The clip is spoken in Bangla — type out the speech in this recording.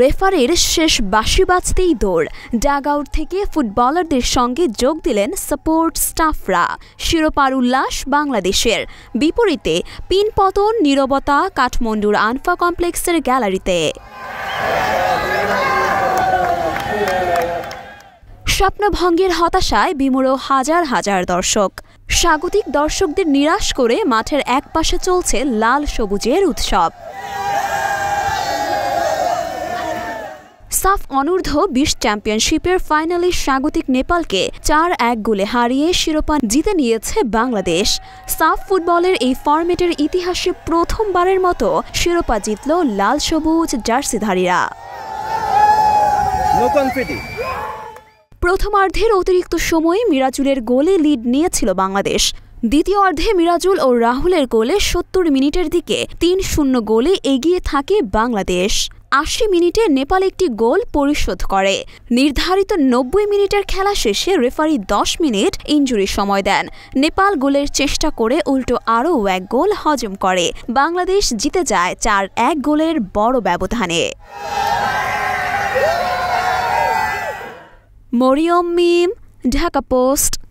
রেফারের শেষ বাঁশি বাজতেই দৌড় ডাগ আউট থেকে ফুটবলারদের সঙ্গে যোগ দিলেন সাপোর্ট স্টাফরা শিরোপার উল্লাস বাংলাদেশের বিপরীতে পিনপতন নিরবতা কাঠমান্ডুর আনফা কমপ্লেক্সের গ্যালারিতে স্বপ্নভঙ্গের হতাশায় বিমুড়ো হাজার হাজার দর্শক স্বাগতিক দর্শকদের নিরাশ করে মাঠের এক পাশে চলছে লাল সবুজের উৎসব সাফ অনূর্ধ্ব বিশ চ্যাম্পিয়নশিপের ফাইনালে স্বাগতিক নেপালকে চার এক গোলে হারিয়ে শিরোপা জিতে নিয়েছে বাংলাদেশ সাফ ফুটবলের এই ফরম্যাটের ইতিহাসে প্রথমবারের মতো শিরোপা জিতল লাল সবুজ জার্সিধারীরা প্রথমার্ধের অতিরিক্ত সময়ে মিরাজুলের গোলে লিড নিয়েছিল বাংলাদেশ দ্বিতীয় অর্ধে মিরাজুল ও রাহুলের গোলে সত্তর মিনিটের দিকে তিন শূন্য গোলে এগিয়ে থাকে বাংলাদেশ আশি মিনিটে নেপাল একটি গোল পরিশোধ করে নির্ধারিত নব্বই মিনিটের খেলা শেষে রেফারি দশ মিনিট ইঞ্জুরি সময় দেন নেপাল গোলের চেষ্টা করে উল্টো আরও এক গোল হজম করে বাংলাদেশ জিতে যায় চার এক গোলের বড় ব্যবধানে মরিয়ম মিম ঢাকা পোস্ট